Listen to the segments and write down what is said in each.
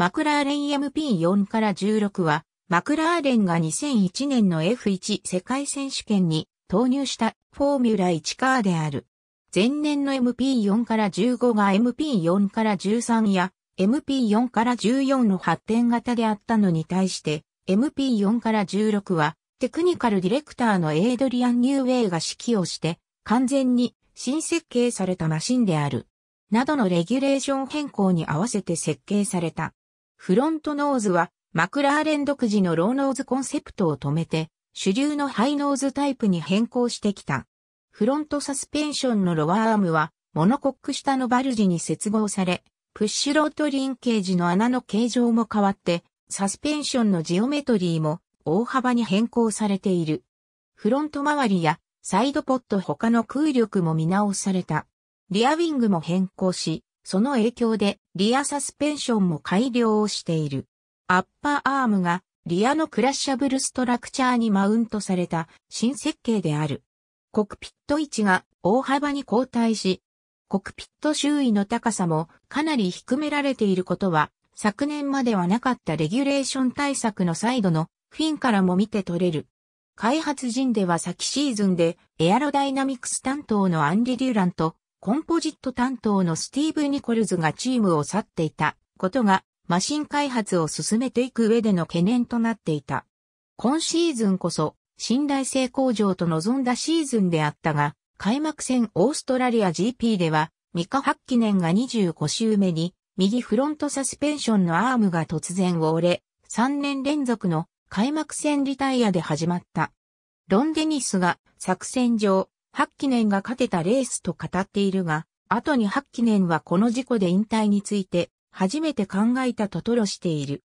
マクラーレン MP4 から16は、マクラーレンが2001年の F1 世界選手権に投入したフォーミュラ1カーである。前年の MP4 から15が MP4 から13や MP4 から14の発展型であったのに対して MP4 から16はテクニカルディレクターのエイドリアン・ニューウェイが指揮をして完全に新設計されたマシンである。などのレギュレーション変更に合わせて設計された。フロントノーズは、マクラーレン独自のローノーズコンセプトを止めて、主流のハイノーズタイプに変更してきた。フロントサスペンションのロワーアームは、モノコック下のバルジに接合され、プッシュロートリンケージの穴の形状も変わって、サスペンションのジオメトリーも大幅に変更されている。フロント周りやサイドポット他の空力も見直された。リアウィングも変更し、その影響でリアサスペンションも改良をしている。アッパーアームがリアのクラッシャブルストラクチャーにマウントされた新設計である。コクピット位置が大幅に後退し、コクピット周囲の高さもかなり低められていることは、昨年まではなかったレギュレーション対策のサイドのフィンからも見て取れる。開発陣では先シーズンでエアロダイナミクス担当のアンリ・デュランとコンポジット担当のスティーブ・ニコルズがチームを去っていたことがマシン開発を進めていく上での懸念となっていた。今シーズンこそ信頼性向上と望んだシーズンであったが、開幕戦オーストラリア GP では、ミカ・ハッキネンが25周目に、右フロントサスペンションのアームが突然折れ、3年連続の開幕戦リタイアで始まった。ロン・デニスが作戦上、ハッキネンが勝てたレースと語っているが、後にハッキネンはこの事故で引退について、初めて考えたと吐露している。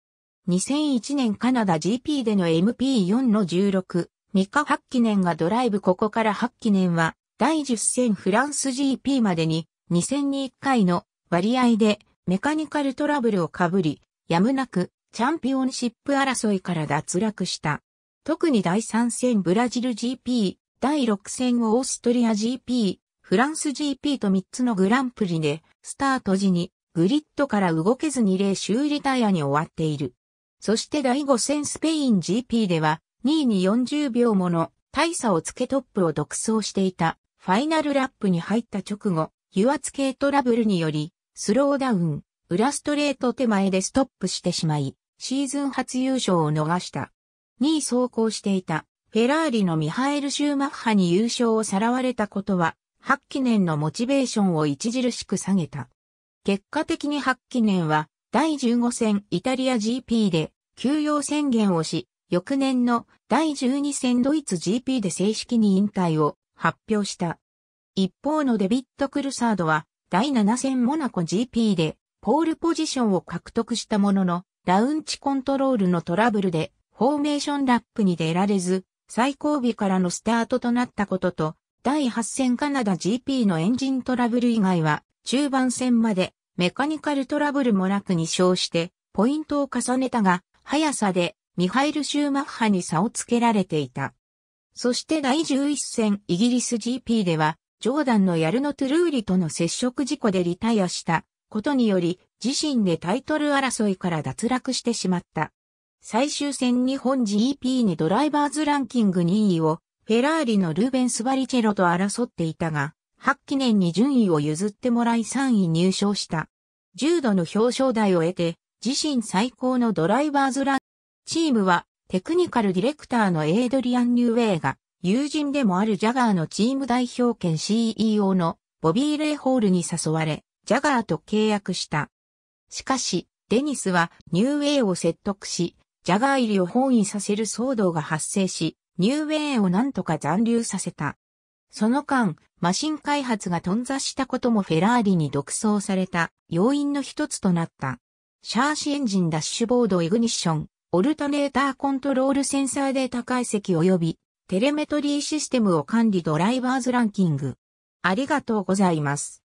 2001年カナダ GP での MP4 の16、3日ハッキネンがドライブここからハッキネンは、第10戦フランス GP までに、2戦に1回の割合でメカニカルトラブルをかぶり、やむなくチャンピオンシップ争いから脱落した。特に第3戦ブラジル GP、第6戦をオーストリア GP、フランス GP と3つのグランプリで、スタート時にグリッドから動けずに0ーリタイヤに終わっている。そして第5戦スペイン GP では、2位に40秒もの大差をつけトップを独走していた。ファイナルラップに入った直後、油圧系トラブルにより、スローダウン、裏ストレート手前でストップしてしまい、シーズン初優勝を逃した。2位走行していたフェラーリのミハエル・シューマッハに優勝をさらわれたことは、8期年のモチベーションを著しく下げた。結果的に8期年は、第15戦イタリア GP で休養宣言をし、翌年の第12戦ドイツ GP で正式に引退を発表した。一方のデビット・クルサードは、第7戦モナコ GP でポールポジションを獲得したものの、ラウンチコントロールのトラブルでフォーメーションラップに出られず、最後尾からのスタートとなったことと、第8戦カナダ GP のエンジントラブル以外は、中盤戦までメカニカルトラブルもなく2勝して、ポイントを重ねたが、速さでミハイル・シューマッハに差をつけられていた。そして第11戦イギリス GP では、ジョーダンのヤルノ・トゥルーリとの接触事故でリタイアしたことにより、自身でタイトル争いから脱落してしまった。最終戦日本 GP にドライバーズランキング2位をフェラーリのルーベンス・バリチェロと争っていたが、8記念に順位を譲ってもらい3位入賞した。重度の表彰台を得て、自身最高のドライバーズラン、チームはテクニカルディレクターのエイドリアン・ニューウェイが、友人でもあるジャガーのチーム代表兼 CEO のボビー・レイホールに誘われ、ジャガーと契約した。しかし、デニスはニューウェイを説得し、ジャガー入りを本位させる騒動が発生し、ニューウェイを何とか残留させた。その間、マシン開発が頓挫したこともフェラーリに独走された要因の一つとなった。シャーシエンジンダッシュボードイグニッション、オルタネーターコントロールセンサーデータ解析及びテレメトリーシステムを管理ドライバーズランキング。ありがとうございます。